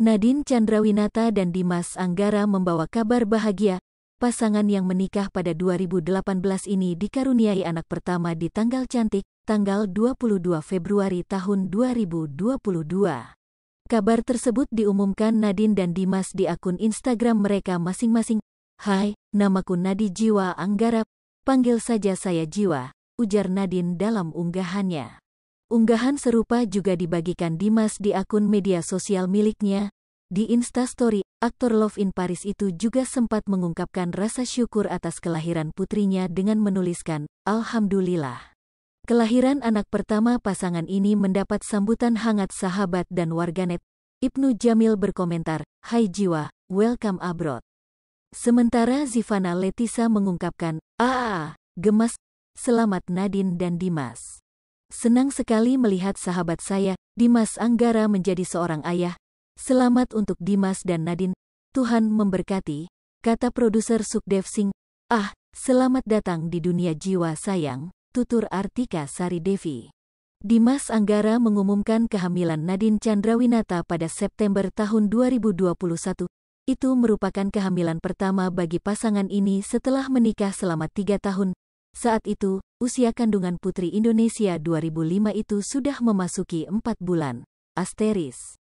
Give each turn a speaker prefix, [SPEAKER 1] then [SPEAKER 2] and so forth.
[SPEAKER 1] Nadine Chandrawinata dan Dimas Anggara membawa kabar bahagia, pasangan yang menikah pada 2018 ini dikaruniai anak pertama di tanggal cantik, tanggal 22 Februari tahun 2022. Kabar tersebut diumumkan Nadine dan Dimas di akun Instagram mereka masing-masing. Hai, namaku Nadi Jiwa Anggara, panggil saja saya Jiwa, ujar Nadine dalam unggahannya. Unggahan serupa juga dibagikan Dimas di akun media sosial miliknya. Di Instastory, aktor Love in Paris itu juga sempat mengungkapkan rasa syukur atas kelahiran putrinya dengan menuliskan, Alhamdulillah. Kelahiran anak pertama pasangan ini mendapat sambutan hangat sahabat dan warganet. Ibnu Jamil berkomentar, Hai jiwa, welcome abroad. Sementara Zivana Letisa mengungkapkan, Ah, gemas, selamat Nadine dan Dimas. Senang sekali melihat sahabat saya, Dimas Anggara menjadi seorang ayah. Selamat untuk Dimas dan Nadine. Tuhan memberkati, kata produser Sukdev Singh. Ah, selamat datang di dunia jiwa sayang, tutur Artika Sari Devi. Dimas Anggara mengumumkan kehamilan Nadine Chandrawinata pada September tahun 2021. Itu merupakan kehamilan pertama bagi pasangan ini setelah menikah selama tiga tahun. Saat itu, usia kandungan Putri Indonesia 2005 itu sudah memasuki empat bulan. Asteris